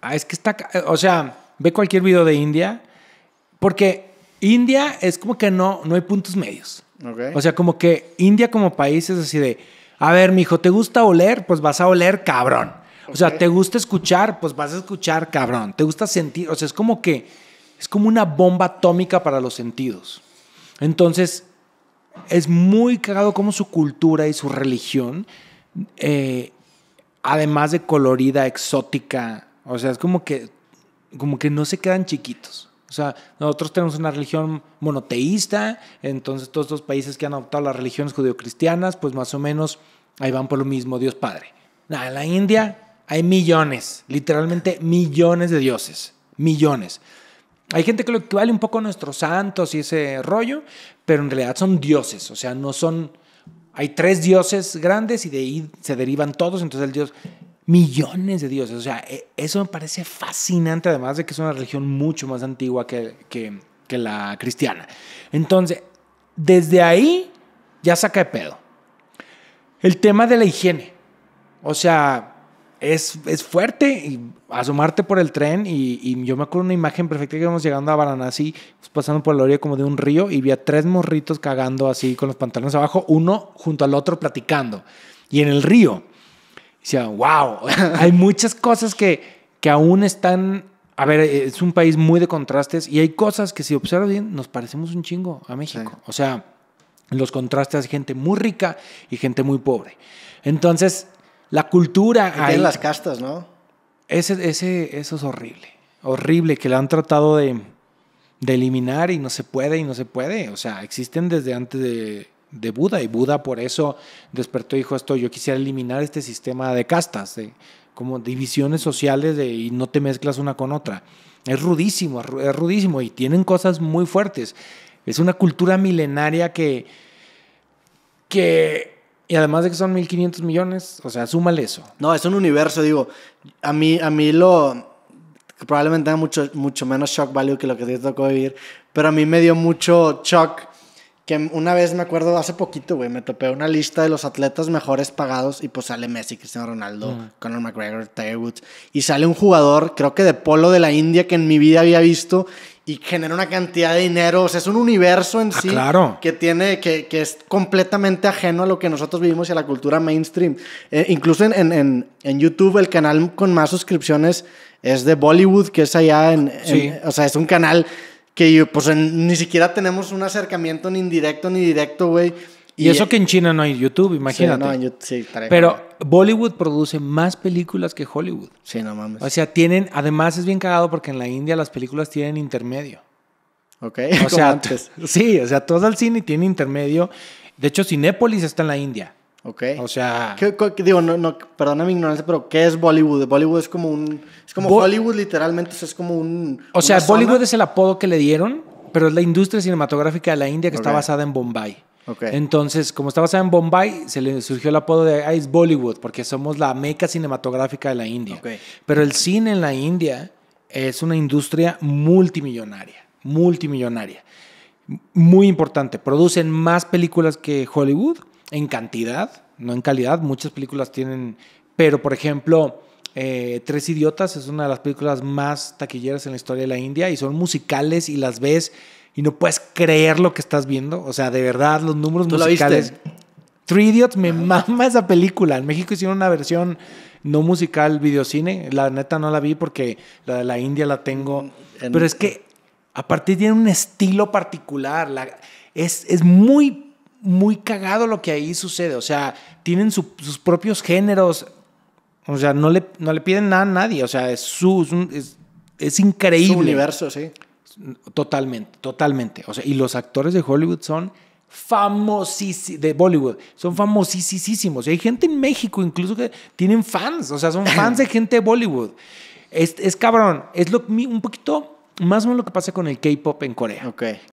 Ah, es que está. Eh, o sea, ve cualquier video de India. Porque India es como que no, no hay puntos medios. O sea, como que India como país es así de. A ver, mijo, ¿te gusta oler? Pues vas a oler cabrón. O sea, ¿te gusta escuchar? Pues vas a escuchar cabrón. ¿Te gusta sentir? O sea, es como que. Es como una bomba atómica para los sentidos. Entonces, es muy cagado como su cultura y su religión, eh, además de colorida, exótica, o sea, es como que, como que no se quedan chiquitos. O sea, nosotros tenemos una religión monoteísta, entonces todos estos países que han adoptado las religiones judeocristianas, pues más o menos ahí van por lo mismo, Dios Padre. Nada en la India hay millones, literalmente millones de dioses, millones. Hay gente que lo equivale un poco a nuestros santos y ese rollo, pero en realidad son dioses, o sea, no son... Hay tres dioses grandes y de ahí se derivan todos, entonces el dios millones de dioses. O sea, e, eso me parece fascinante, además de que es una religión mucho más antigua que, la cristiana. Entonces, desde ahí ya saca de pedo. El tema de la higiene. O sea, es, fuerte asomarte por el tren y, yo me acuerdo una imagen perfecta que íbamos llegando a Varanasi, pues pasando por la orilla como de un río y vi a tres morritos cagando así con los pantalones abajo, uno junto al otro platicando. Y en el río, Decía, wow, hay muchas cosas que, que aún están... A ver, eh, es un país muy de contrastes y hay cosas que si observas bien nos parecemos un chingo a México. O sea, los contrastes hay gente muy rica y gente muy pobre. Entonces, la cultura... Hay en las castas, ¿no? ese, eso es horrible. Horrible, que la han tratado de, de eliminar y no se puede y no se puede. O sea, existen desde antes de de Buda y Buda por eso despertó y dijo esto, yo quisiera eliminar este sistema de castas, como divisiones sociales de, y no te mezclas una con otra. Es rudísimo, es rudísimo y tienen cosas muy fuertes. Es una cultura milenaria que, que y además de que son 1.500 millones, o sea, súmale eso. No, es un universo, digo, a mí, a mí lo, probablemente da mucho, mucho menos shock value que lo que te tocó vivir, pero a mí me dio mucho shock que una vez me acuerdo, hace poquito, güey, me topé una lista de los atletas mejores pagados y pues sale Messi, Cristiano Ronaldo, mm. Conor McGregor, Tiger Woods. Y sale un jugador, creo que de polo de la India, que en mi vida había visto y genera una cantidad de dinero. O sea, es un universo en ah, sí que tiene, que, que, es completamente ajeno a lo que nosotros vivimos y a la cultura mainstream. Eh, incluso en, YouTube, el canal con más suscripciones es de Bollywood, que es allá en o sea, es un canal que pues ni siquiera tenemos un acercamiento ni indirecto ni directo, güey. Y, eso que en China no hay YouTube, imagínate. Pero Bollywood produce más películas que Hollywood. Sí, no mames. O sea, tienen, además es bien cagado porque en la India las películas tienen intermedio. Ok, o sea, antes. Sí, o sea, todo el cine tiene intermedio. De hecho, Cinépolis está en la India. Ok. O sea. digo, perdona mi ignorancia, pero ¿qué es Bollywood? Bollywood es como un. Es como Hollywood, literalmente, es como un. O sea, Bollywood es el apodo que le dieron, pero es la industria cinematográfica de la India que está basada en Bombay. Entonces, como está basada en Bombay, se le surgió el apodo de ah, es Bollywood, porque somos la meca cinematográfica de la India. Pero el cine en la India es una industria multimillonaria, multimillonaria. Muy importante. Producen más películas que Hollywood en cantidad, no en calidad. Muchas películas tienen, pero por ejemplo, eh, Tres Idiotas es una de las películas más taquilleras en la historia de la India y son musicales y las ves y no puedes creer lo que estás viendo. O sea, de verdad, los números ¿Tú musicales. La viste? Three Idiots me ah. mama esa película. En México hicieron una versión no musical, videocine. La neta no la vi porque la de la India la tengo. Mm, pero es que a partir tiene un estilo particular. La, es, es muy muy cagado lo que ahí sucede. O sea, tienen sus propios géneros. O sea, no le, no le piden nada a nadie. O sea, es, su, es, es increíble. Su universo, sí. Totalmente, totalmente. O sea, y los actores de Hollywood son famosísimos, de Bollywood, son famosísimos. Y hay gente en México incluso que tienen fans, o sea, son fans de gente de Bollywood. Es, es cabrón, es lo, un poquito más o menos lo que pasa con el K-pop en Corea. ok.